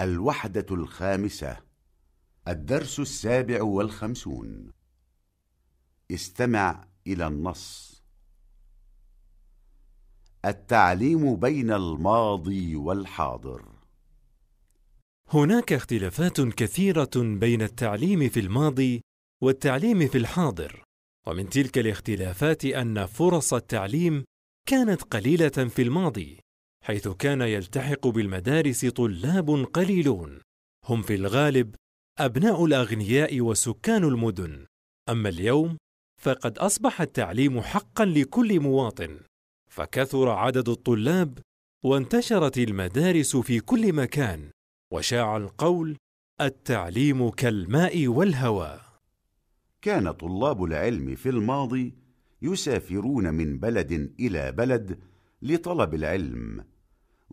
الوحدة الخامسة الدرس السابع والخمسون استمع إلى النص التعليم بين الماضي والحاضر هناك اختلافات كثيرة بين التعليم في الماضي والتعليم في الحاضر ومن تلك الاختلافات أن فرص التعليم كانت قليلة في الماضي حيث كان يلتحق بالمدارس طلاب قليلون هم في الغالب ابناء الاغنياء وسكان المدن اما اليوم فقد اصبح التعليم حقا لكل مواطن فكثر عدد الطلاب وانتشرت المدارس في كل مكان وشاع القول التعليم كالماء والهواء كان طلاب العلم في الماضي يسافرون من بلد الى بلد لطلب العلم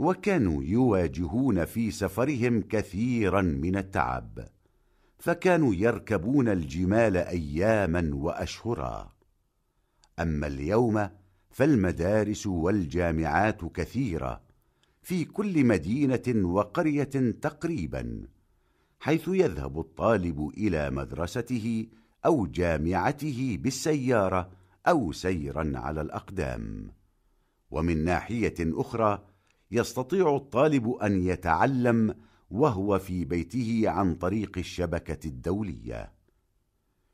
وكانوا يواجهون في سفرهم كثيرا من التعب فكانوا يركبون الجمال أياما وأشهرا أما اليوم فالمدارس والجامعات كثيرة في كل مدينة وقرية تقريبا حيث يذهب الطالب إلى مدرسته أو جامعته بالسيارة أو سيرا على الأقدام ومن ناحية أخرى يستطيع الطالب أن يتعلم وهو في بيته عن طريق الشبكة الدولية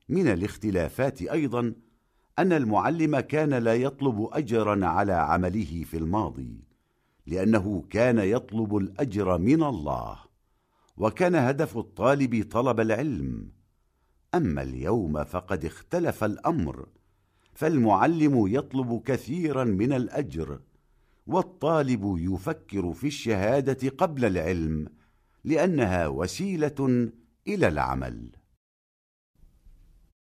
من الاختلافات أيضا أن المعلم كان لا يطلب أجرا على عمله في الماضي لأنه كان يطلب الأجر من الله وكان هدف الطالب طلب العلم أما اليوم فقد اختلف الأمر فالمعلم يطلب كثيرا من الأجر والطالب يفكر في الشهادة قبل العلم لأنها وسيلة إلى العمل